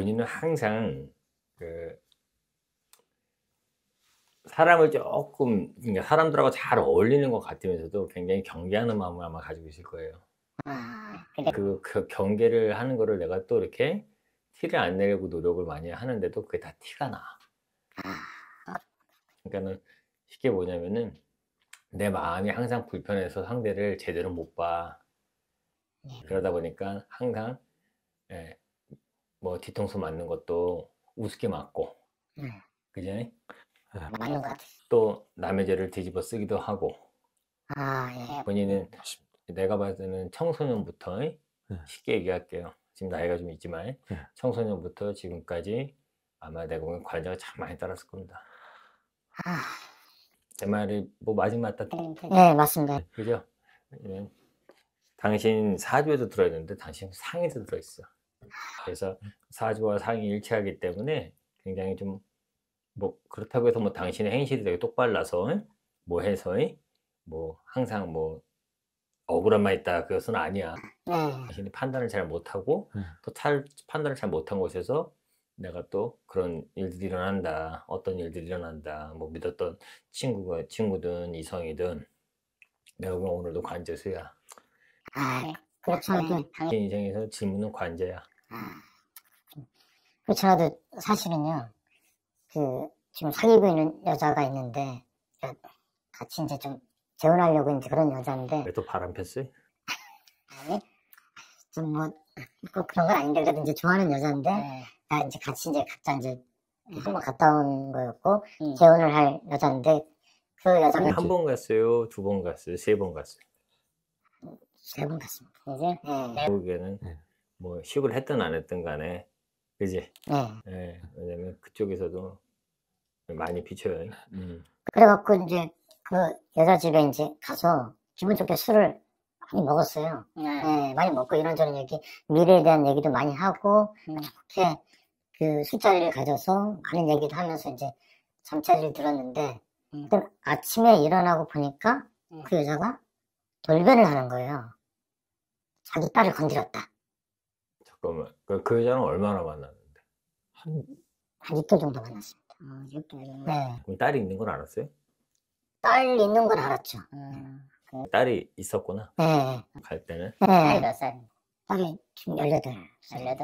본인은 항상 그 사람을 조금 그러니까 사람들하고 잘 어울리는 것 같으면서도 굉장히 경계하는 마음을 아마 가지고 있을 거예요. 아, 그, 그 경계를 하는 거를 내가 또 이렇게 티를 안 내려고 노력을 많이 하는데도 그게 다 티가 나. 아. 그러니까는 쉽게 뭐냐면은 내 마음이 항상 불편해서 상대를 제대로 못 봐. 네. 그러다 보니까 항상 예, 뭐 뒤통수 맞는 것도 우습게 맞고 응. 그지? 아, 뭐 맞는 것 같아. 또 남의 죄를 뒤집어 쓰기도 하고 아 예. 본인은 내가 봤을 때는 청소년부터 예. 쉽게 얘기할게요. 지금 나이가 좀 있지만 예. 청소년부터 지금까지 아마 대부분 관자가 참 많이 따랐을 겁니다. 아. 제 말이 뭐 맞은 맞다. 네, 네. 네 맞습니다. 네, 그죠? 예. 당신 사주에도 들어있는데 당신 상에도 들어있어. 그래서 사주와 상이 일치하기 때문에 굉장히 좀 뭐 그렇다고 해서 뭐 당신의 행실이 되게 똑발라서 뭐 해서 뭐 항상 뭐 억울함만 있다 그것은 아니야 네. 당신이 판단을 잘 못하고 네. 또잘 판단을 잘 못한 곳에서 내가 또 그런 일들이 일어난다 어떤 일들이 일어난다 뭐 믿었던 친구가 친구든 이성이든 내가 오늘도 관제수야 아 네. 그렇죠 당신 인생에서 질문은 관제야 그렇잖아도 사실은요, 그, 지금 사귀고 있는 여자가 있는데, 그러니까 같이 이제 좀 재혼하려고 이제 그런 여자인데. 왜또 바람 폈어요? 아니, 좀 뭐, 꼭 그런 건 아닌데, 그래도 이제 좋아하는 여자인데, 나 네. 이제 같이 이제 각자 이제 네. 한번 갔다 온 거였고, 음. 재혼을 할 여자인데, 그 여자는. 한번 갔어요? 두 번 갔어요? 세 번 갔어요? 세 번 갔습니다. 이제? 네. 결국에는. 네. 뭐 휴를 가 했든 안 했든 간에 그지? 네. 네. 왜냐면 그쪽에서도 많이 비춰요. 음. 그래갖고 이제 그 여자 집에 이제 가서 기분 좋게 술을 많이 먹었어요. 네. 네, 많이 먹고 이런저런 얘기, 미래에 대한 얘기도 많이 하고 음. 그렇게 그 술자리를 가져서 많은 얘기도 하면서 이제 잠자리를 들었는데 음. 아침에 일어나고 보니까 음. 그 여자가 돌변을 하는 거예요. 자기 딸을 건드렸다. 그러면 그, 그 여자는 얼마나 만났는데? 한, 한 이틀 정도 만났습니다. 아, 이틀 정도? 네. 그럼 딸이 있는 걸 알았어요? 딸 있는 걸 알았죠. 음. 그... 딸이 있었구나. 네. 갈 때는? 네. 딸몇 네. 살? 딸이 지금 18. 18?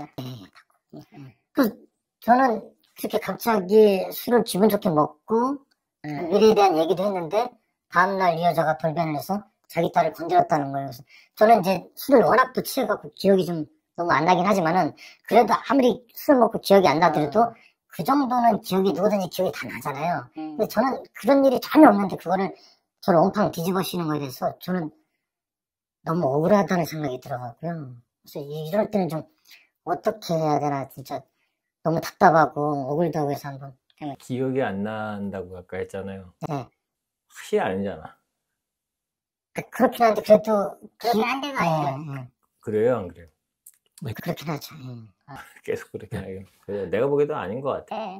네. 그, 저는 그렇게 갑자기 술을 기분 좋게 먹고, 음. 네. 미래에 그 대한 얘기도 했는데, 다음날 이 여자가 돌변을 해서 자기 딸을 건드렸다는 거예요. 그래서 저는 이제 술을 워낙 또 취해갖고 기억이 좀 너무 안 나긴 하지만은 그래도 아무리 술 먹고 기억이 안 나더라도 아. 그 정도는 기억이 누구든지 기억이 다 나잖아요. 음. 근데 저는 그런 일이 전혀 없는데 그거를 저를 엉팡 뒤집어 씌는 거에 대해서 저는 너무 억울하다는 생각이 들어가고요. 그래서 이럴 때는 좀 어떻게 해야 되나 진짜 너무 답답하고 억울다고 해서 한번 기억이 안 난다고 아까 했잖아요. 네. 확실히 아니잖아. 그, 그렇긴 한데 그래도 기억이 안 돼가 아니에요. 네. 그래요 안 그래요? 네. 그렇긴 하죠. 음. 아. 계속 그렇게 네. 하긴. 내가 보기에도 아닌 것 같아. 네.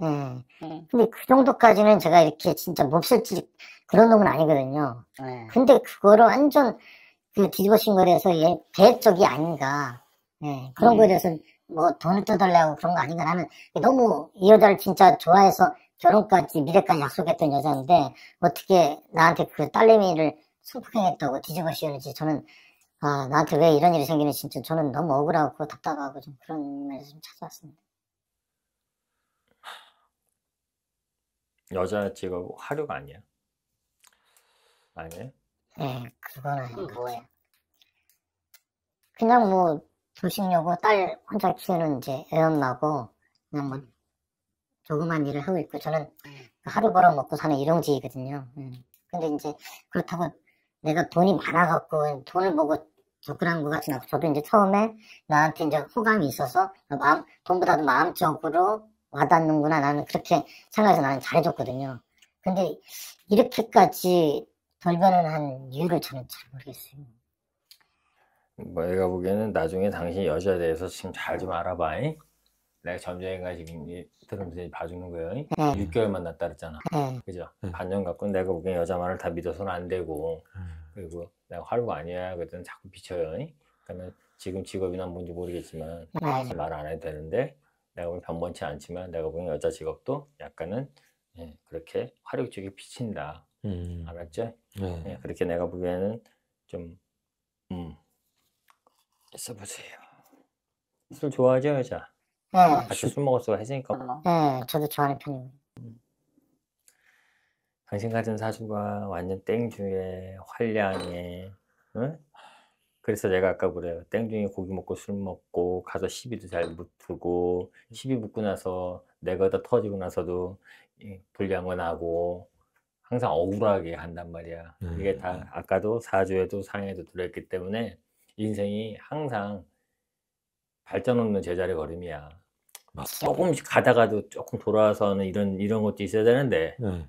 네. 네. 근데 그 정도까지는 제가 이렇게 진짜 몹쓸 짓 그런 놈은 아니거든요. 네. 근데 그거를 완전 그 뒤집어진 거에 대해서 얘 배역적이 아닌가. 네. 그런 음. 거에 대해서 뭐 돈을 뜯어달라고 그런 거 아닌가. 나는 너무 이 여자를 진짜 좋아해서 결혼까지 미래까지 약속했던 여자인데 어떻게 나한테 그 딸내미를 성폭행했다고 뒤집어 씌우는지 저는 아, 나한테 왜 이런 일이 생기는지 진짜 저는 너무 억울하고 답답하고 좀 그런 면에서 좀 찾아왔습니다. 여자 직업 화류가 아니야? 아니에요? 네, 그건 아니거요 음, 그냥 뭐조식녀고딸 혼자 키우는 이제 애엄마고 그냥 뭐 조그만 일을 하고 있고 저는 음. 하루 벌어 먹고 사는 일용직이거든요. 음. 근데 이제 그렇다고 내가 돈이 많아갖고 돈을 보고 접근한 것 같진 않고 저도 이제 처음에 나한테 이제 호감이 있어서 마음, 돈보다도 마음적으로 와닿는구나 나는 그렇게 생각해서 나는 잘해줬거든요. 근데 이렇게까지 돌변을한 이유를 저는 잘 모르겠어요. 뭐 애가 보기에는 나중에 당신 여자에 대해서 지금 잘 좀 알아봐. 이? 내가 점쟁이가 지금 이 들으면서 봐주는 거예요. 어. 6개월 만났다 그랬잖아. 어. 그죠? 응. 네. 반년 갖고 내가 보기엔 여자 말을 다 믿어서는 안 되고 음. 그리고 내가 화루가 아니야 그랬더니 자꾸 비춰요 그러면 지금 직업이나 뭔지 모르겠지만 어. 말안 해도 되는데 내가 보기엔 변변치 않지만 내가 보기엔 여자 직업도 약간은 예, 그렇게 화력 쪽에 비친다. 음. 알았죠? 네. 예, 그렇게 내가 보기에는 좀 음. 있어 보세요. 술 좋아하죠 여자? 네. 아, 같이 술 먹을 수가 해지니까 네, 저도 좋아하는 편입니다. 음. 당신 같은 사주가 완전 땡주에 활량에 응? 그래서 내가 아까 그래요 땡중에 고기 먹고 술 먹고 가서 시비도 잘 붙고 시비 붙고 나서 내가 다 터지고 나서도 불량은 하고 항상 억울하게 한단 말이야 음. 이게 다 음. 아까도 사주에도 상에도 들어있기 때문에 인생이 항상 발전 없는 제자리 걸음이야 조금씩 가다가도 조금 돌아서는 이런 이런 것도 있어야 되는데 네.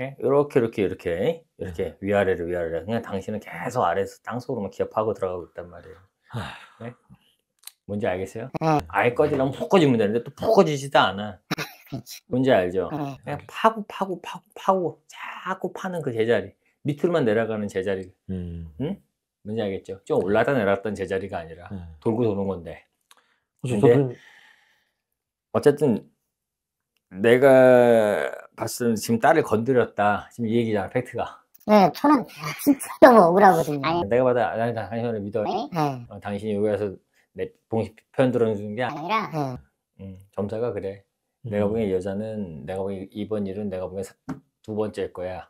예? 이렇게 이렇게 이렇게 이렇게 네. 위아래로 위아래로 그냥 당신은 계속 아래에서 땅속으로만 기어하고 들어가고 있단 말이에요. 아... 뭔지 알겠어요? 아... 예 꺼지려면 푹 꺼지면 되는데 또 푹 꺼지지도 않아. 뭔지 알죠? 아. 그냥 파고 파고 파고 파고 자꾸 파는 그 제자리 밑으로만 내려가는 제자리. 음. 응? 뭔지 알겠죠? 좀 올라다 내려갔던 제자리가 아니라 음. 돌고 도는 건데. 근데 저는... 어쨌든 내가 봤을 때는 지금 딸을 건드렸다. 지금 이 얘기잖아, 팩트가. 네, 저는 진짜 너무 억울하거든요. 아니, 내가 봐도 나는 당신을 믿어. 네? 어, 당신이 여기 와서 내 봉식 편 들어주는 게 아니라 네. 음, 점사가 그래. 음. 내가 보기엔 여자는 내가 보기엔 이번 일은 내가 보기엔 두 번째일 거야.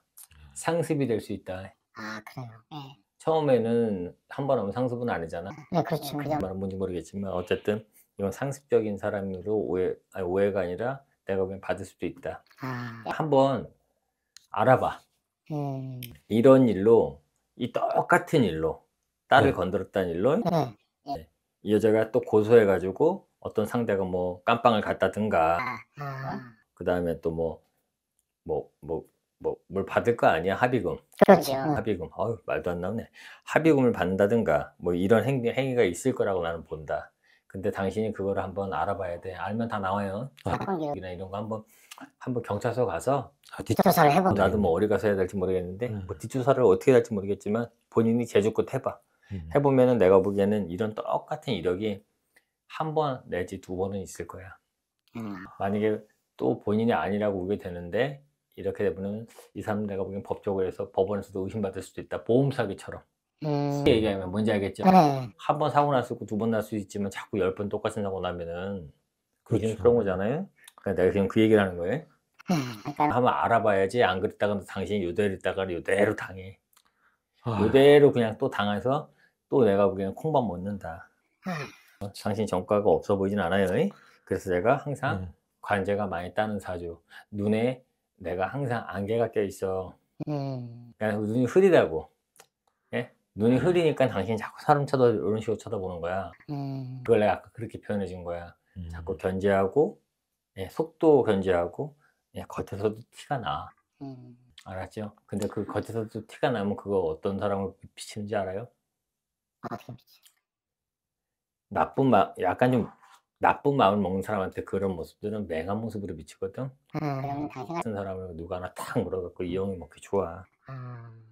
상습이 될 수 있다. 아 그래요. 네. 처음에는 한 번 하면 상습은 아니잖아. 네 그렇죠. 그 그냥 말은 뭔지 모르겠지만 어쨌든 이런 상습적인 사람으로 오해, 아니, 오해가 아니라 내가 그냥 받을 수도 있다. 아. 그러니까 한번 알아봐. 음. 이런 일로 이 똑같은 일로 딸을 네. 건드렸다는 일로 네. 네. 이 여자가 또 고소해가지고 어떤 상대가 뭐 깜빵을 갖다든가 아. 아. 그 다음에 또 뭐 뭐 뭐 뭐 뭘 받을 거 아니야 합의금 그렇죠 어, 합의금 어우 말도 안 나오네 합의금을 받는다든가 뭐 이런 행, 행위가 있을 거라고 나는 본다 근데 당신이 그거를 한번 알아봐야 돼. 알면 다 나와요. 아. 사건이나 이런 거 한번 한번 경찰서 가서 아, 뒷조사를 해보 나도 뭐 어디 가서 해야 될지 모르겠는데 음. 뭐 뒷조사를 어떻게 할지 모르겠지만 본인이 재주껏 해봐. 음. 해보면은 내가 보기에는 이런 똑같은 이력이 한 번 내지 두 번은 있을 거야. 음. 만약에 또 본인이 아니라고 오게 되는데 이렇게 되면 은이 사람 내가 보기엔 법적으로 해서 법원에서도 의심받을 수도 있다. 보험 사기처럼. 음. 쉽게 얘기하면 뭔지 알겠죠? 네. 어. 한번 사고 날수 있고 두 번 날 수 있지만 자꾸 열 번 똑같은 사고 나면은 그게 그렇죠. 그런 거잖아요. 그러니까 내가 지금 그 얘기를 하는 거예요. 음, 그러니까 한번 알아봐야지 안 그랬다가 당신이 요대로 있다가 요대로 당해. 아. 요대로 그냥 또 당해서 또 내가 보기에는 콩밥 먹는다. 음. 어, 당신 정과가 없어 보이진 않아요. 그래서 제가 항상 음. 관제가 많이 따는 사주. 눈에 내가 항상 안개가 껴 있어. 음. 그러니까 눈이 흐리다고. 눈이 흐리니까 당신이 자꾸 사람 쳐다 이런 식으로 쳐다보는 거야. 음. 그걸 내가 아까 그렇게 표현해 준 거야. 음. 자꾸 견제하고 예, 속도 견제하고 예, 겉에서도 티가 나. 음. 알았죠? 근데 그 겉에서도 티가 나면 그거 어떤 사람을 비치는지 알아요? 아, 나쁜 마 약간 좀 나쁜 마음을 먹는 사람한테 그런 모습들은 맹한 모습으로 비치거든. 음, 그럼 당신 같은 사람을 누가 하나 탁 물어갖고 이 형이 먹기 뭐 좋아. 음.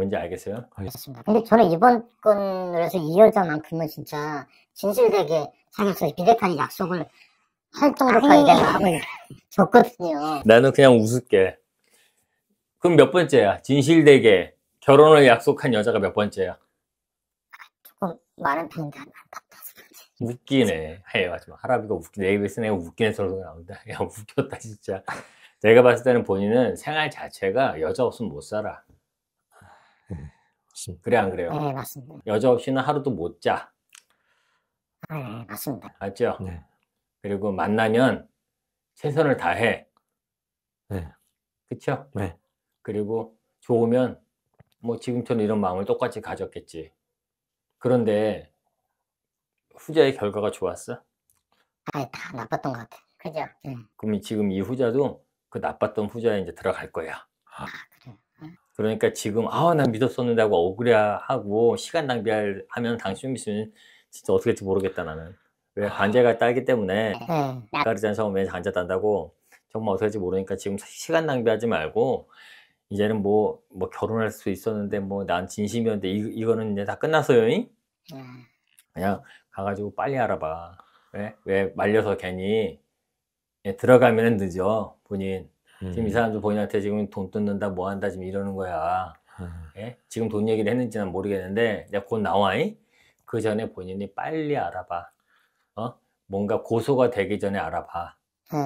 뭔지 알겠어요? 알겠습니다. 근데 저는 이번 건에서 이여자만큼은 진짜 진실되게 사귀어요비대칸 약속을 할 정도까지 마음을 줬거든요. 나는 그냥 웃을게. 그럼 몇 번째야? 진실되게 결혼을 약속한 여자가 몇 번째야? 조금 많은 편인데 웃기네. 해 맞지 할아버지가 웃기. 내 입에 쓰네 웃기는 소리가 나온다. 야 웃겼다 진짜. 내가 봤을 때는 본인은 생활 자체가 여자 없으면 못 살아. 맞습니다. 그래 안 그래요? 네 맞습니다. 여자 없이는 하루도 못 자. 아, 네 맞습니다. 맞죠? 네. 그리고 만나면 최선을 다해. 네. 그쵸? 네. 그리고 좋으면 뭐 지금처럼 이런 마음을 똑같이 가졌겠지. 그런데 후자의 결과가 좋았어? 아, 네, 다 나빴던 것 같아. 그죠? 응. 네. 그럼 지금 이 후자도 그 나빴던 후자에 이제 들어갈 거야. 아, 그러니까 지금 아난 믿었었는데 하고 억울해하고 시간 낭비할 하면 당신 믿으면 진짜 어떻게 될지 모르겠다 나는 왜 아. 관제가 딸기 때문에 까르잔 네. 네. 성우왜 관제 딴다고 정말 어떻게 될지 모르니까 지금 시간 낭비하지 말고 이제는 뭐, 뭐 결혼할 수 있었는데 뭐 난 진심이었는데 이, 이거는 이제 다 끝났어요잉? 네. 그냥 가가지고 빨리 알아봐. 왜? 왜 말려서 괜히 예, 들어가면 늦어 본인. 음. 지금 이 음. 사람들 본인한테 지금 돈 뜯는다, 뭐 한다, 지금 이러는 거야. 음. 예? 지금 돈 얘기를 했는지 는 모르겠는데, 내가 곧 나와잉? 그 전에 본인이 빨리 알아봐. 어? 뭔가 고소가 되기 전에 알아봐. 네,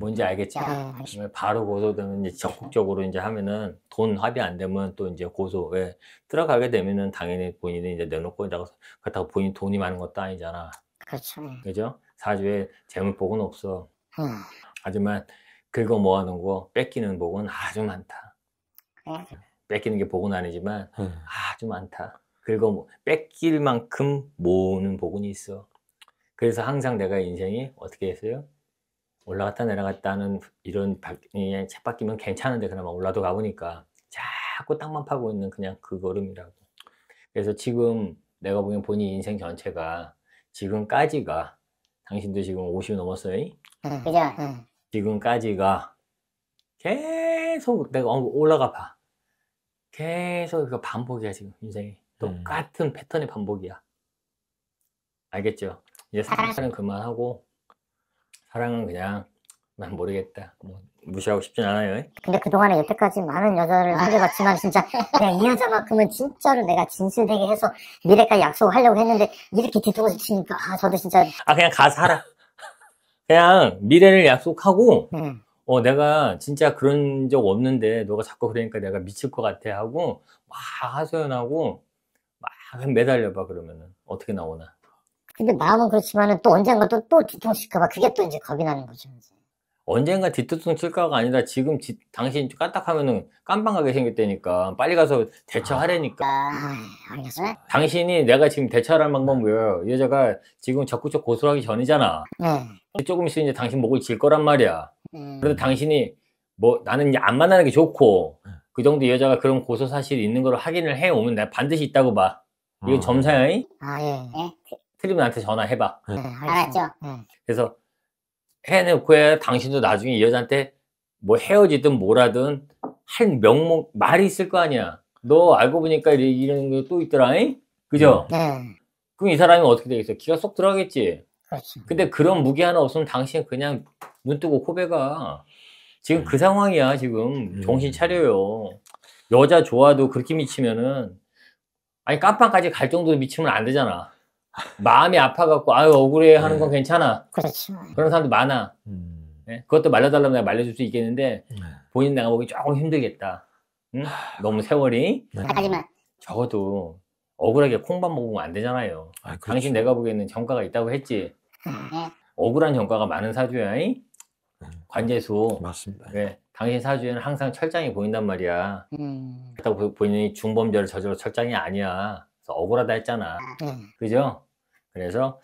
뭔지 알겠지? 네, 바로 고소되면 이제 적극적으로 이제 하면은 돈 합의 안 되면 또 이제 고소에 예, 들어가게 되면은 당연히 본인이 이제 내놓고 있다고 그렇다고 본인 돈이 많은 것도 아니잖아. 그렇죠. 네. 그죠? 사주에 재물복은 없어. 하지만 긁어 모아놓은 거 뺏기는 복은 아주 많다. 뺏기는 게 복은 아니지만 예. 아주 많다. 긁어 모, 뺏길 만큼 모으는 복은 있어. 그래서 항상 내가 인생이 어떻게 했어요? 올라갔다 내려갔다 하는 이런 챗바뀌면 괜찮은데 그나마 올라도 가보니까 자꾸 땅만 파고 있는 그냥 그 걸음이라고. 그래서 지금 내가 보기엔 본인 인생 전체가 지금까지가 당신도 지금 50 넘었어요. 응, 그죠? 응. 지금까지가 계속 내가 어, 올라가 봐. 계속 그 반복이야 지금 인생이 음. 똑같은 음. 패턴의 반복이야. 알겠죠? 이제 사랑은 그만하고 사랑은 그냥 난 모르겠다. 뭐 무시하고 싶진 않아요. 근데 그동안에 여태까지 많은 여자를 사귀어봤지만 진짜 내가 이 여자만큼은 진짜로 내가 진실되게 해서 미래까지 약속을 하려고 했는데 이렇게 뒤통수 치니까 아 저도 진짜 아 그냥 가서 살아. 그냥 미래를 약속하고 음. 어 내가 진짜 그런 적 없는데 너가 자꾸 그러니까 내가 미칠 것 같아 하고 막 하소연하고 막 매달려봐 그러면은 어떻게 나오나 근데 마음은 그렇지만은 또 언젠가 또, 또뒤통칠까봐 그게 또 이제 겁이 나는 거죠 언젠가 뒤통 칠까가 아니라 지금 지, 당신 까딱하면은 깜빵하게 생겼다니까 빨리 가서 대처하려니까 아, 알겠어요 당신이 내가 지금 대처할 방법은 뭐예요 여자가 지금 적극적 고소하기 전이잖아 네. 조금 있으면 이제 당신 목을 질 거란 말이야. 음. 그래도 당신이 뭐 나는 이제 안 만나는 게 좋고 네. 그 정도 여자가 그런 고소 사실이 있는 걸 확인을 해 오면 내가 반드시 있다고 봐. 이거 음. 아. 점사야이? 아 예. 예? 틀리면 나한테 전화해봐. 네, 네. 알았죠. 네. 그래서 해놓고야 당신도 나중에 이 여자한테 뭐 헤어지든 뭐라든 할 명목 말이 있을 거 아니야. 너 알고 보니까 이런 게 또 있더라잉? 그죠? 네. 그럼 이 사람이 어떻게 되겠어? 기가 쏙 들어가겠지. 그렇지. 근데 그런 무기 하나 없으면 당신 그냥 눈 뜨고 코베가 지금 그 음. 상황이야 지금 음. 정신 차려요. 여자 좋아도 그렇게 미치면은 아니 깜빵까지 갈 정도로 미치면 안 되잖아. 마음이 아파갖고 아유 억울해 하는 네. 건 괜찮아. 그렇지. 그런 사람도 많아. 음. 네? 그것도 말려달라면 내가 말려줄 수 있겠는데 네. 본인 내가 보기 조금 힘들겠다. 응? 너무 세월이. 하지만 네. 아, 적어도 억울하게 콩밥 먹으면 안 되잖아요. 아, 그렇죠. 당신 내가 보기에는 정가가 있다고 했지. 네. 억울한 정가가 많은 사주야. 잉? 네. 관제소. 맞습니다. 네. 당신 사주에는 항상 철장이 보인단 말이야. 음. 그렇다고 본인이 중범죄를 저질러 철장이 아니야. 그래서 억울하다 했잖아. 음. 그죠? 그래서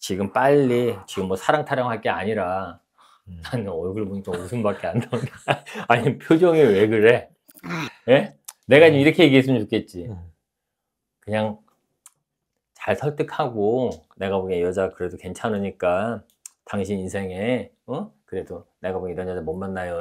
지금 빨리 지금 뭐 사랑 타령할 게 아니라 음. 나는 얼굴 보니까 웃음밖에 안 나온다. 아니 표정이 왜 그래? 아. 예? 네? 내가 지 음. 이렇게 얘기했으면 좋겠지. 음. 그냥 잘 설득하고 내가 보기엔 여자 그래도 괜찮으니까 당신 인생에 어? 그래도 내가 보기엔 이런 여자 못 만나요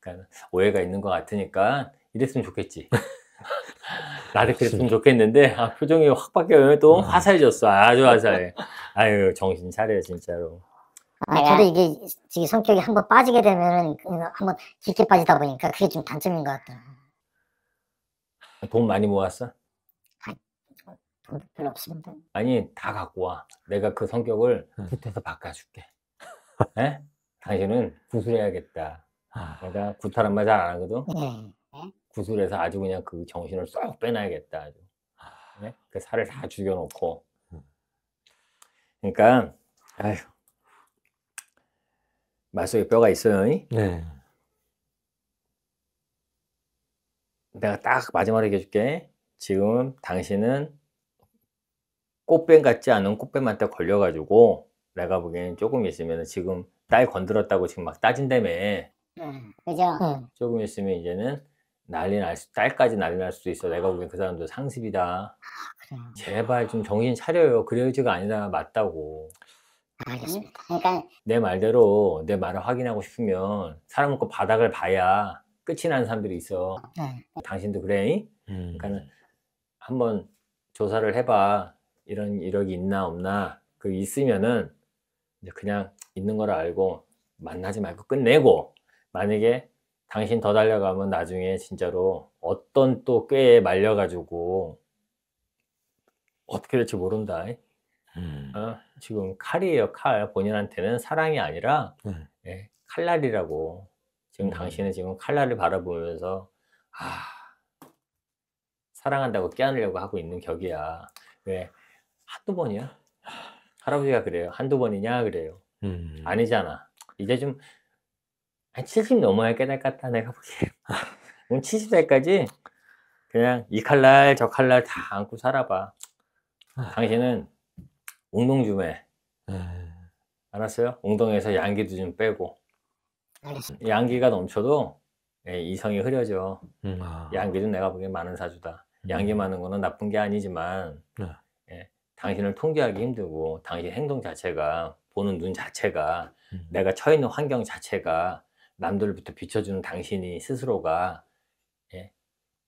그러니까 오해가 있는 것 같으니까 이랬으면 좋겠지 나도 그랬으면 좋겠는데 아, 표정이 확 바뀌어요 또 아. 화사해졌어 아주 화사해 아유 정신 차려 진짜로 아, 아 저도 이게 지금 성격이 한번 빠지게 되면은 한번 깊게 빠지다 보니까 그게 좀 단점인 것 같다. 돈 많이 모았어? 제품도 뭐 별로 없습니다. 아니 다 갖고 와. 내가 그 성격을 굿해서 바꿔줄게. 에? 예? 당신은 구슬해야겠다 아. 내가 구타란 말 잘 안 하거든. 예. 구슬해서 아주 그냥 그 정신을 쏙 빼놔야겠다. 아주. 네? 그 살을 다 죽여놓고. 그러니까 아휴 말 속에 뼈가 있어요. 이? 네. 내가 딱 마지막으로 얘기해줄게. 지금 당신은 꽃뱀 같지 않은 꽃뱀한테 걸려가지고 내가 보기엔 조금 있으면 지금 딸 건드렸다고 지금 막 따진다며 응, 네, 그죠? 응. 네. 조금 있으면 이제는 난리 날 수, 딸까지 난리 날 수도 있어. 내가 보기엔 그 사람도 상습이다. 제발 좀 정신 차려요. 그래야지가 아니라 맞다고. 알겠습니다. 그러니까 내 말대로 내 말을 확인하고 싶으면 사람 그 바닥을 봐야 끝이 난 사람들이 있어. 응. 네. 당신도 그래? 잉? 음. 그러니까 한 번 조사를 해봐. 이런 이력이 있나 없나 그 있으면은 그냥 있는 걸 알고 만나지 말고 끝내고 만약에 당신 더 달려가면 나중에 진짜로 어떤 또 꾀에 말려가지고 어떻게 될지 모른다. 음. 어? 지금 칼이에요, 칼. 본인한테는 사랑이 아니라 음. 예, 칼날이라고. 지금 음. 당신은 지금 칼날을 바라보면서 아 사랑한다고 깨안으려고 하고 있는 격이야. 왜 한두 번이야. 할아버지가 그래요. 한두 번이냐 그래요. 음. 아니잖아. 이제 좀한 70 넘어야 깨달 것 같다 내가 보기에. 70살까지 그냥 이 칼날 저 칼날 다 안고 살아봐. 아. 당신은 웅동 좀 네. 해. 알았어요? 웅동에서 양기도 좀 빼고. 알았습니다. 양기가 넘쳐도 예, 이성이 흐려져. 음. 아. 양기는 내가 보기엔 많은 사주다. 양기 음. 많은 거는 나쁜 게 아니지만 네. 당신을 통제하기 힘들고 당신 행동 자체가 보는 눈 자체가 음. 내가 처해 있는 환경 자체가 남들부터 비춰주는 당신이 스스로가 예?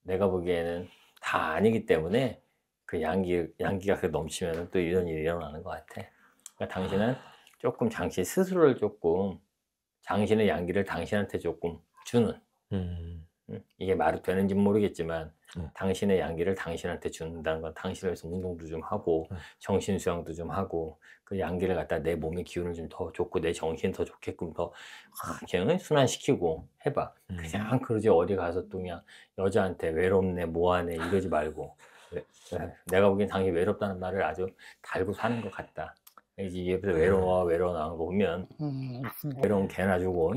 내가 보기에는 다 아니기 때문에 그 양기 양기가 그 넘치면 또 이런 일이 일어나는 것 같아. 그러니까 당신은 아. 조금 당신 스스로를 조금 당신의 양기를 당신한테 조금 주는. 음. 예. 이게 말이 되는지 모르겠지만 네. 당신의 양기를 당신한테 준다는 건 당신에서 운동도 좀 하고 예. 정신 수양도 좀 하고 그 양기를 갖다 내 몸의 기운을 좀 더 좋고 내 정신 더 좋게끔 더 음. 그냥 순환시키고 해봐 음. 그냥 그러지 어디 가서 또 그냥 여자한테 외롭네 뭐하네 이러지 말고 내가 보기엔 당신 외롭다는 말을 아주 달고 사는 것 같다 이제 옆에서 음. 외로워 외로워 나온거 보면 음, 외로운 개나 주고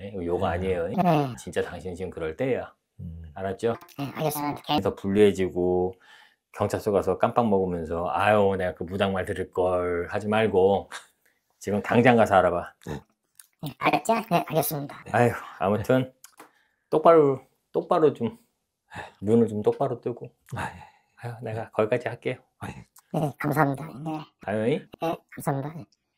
예, 네, 이거 아니에요. 네. 진짜 당신 지금 그럴 때야. 음. 알았죠? 네, 알겠습니다. 아. 그래서 불리해지고 경찰서 가서 깜빡 먹으면서 아유 내가 그 무당말 들을 걸 하지 말고 지금 당장 가서 알아봐. 네, 네 알았죠? 네, 알겠습니다. 네. 아유 아무튼 똑바로 똑바로 좀 눈을 좀 똑바로 뜨고. 아유, 예. 내가 거기까지 할게요. 아, 예. 네, 감사합니다. 네. 아유, 네, 감사합니다. 네.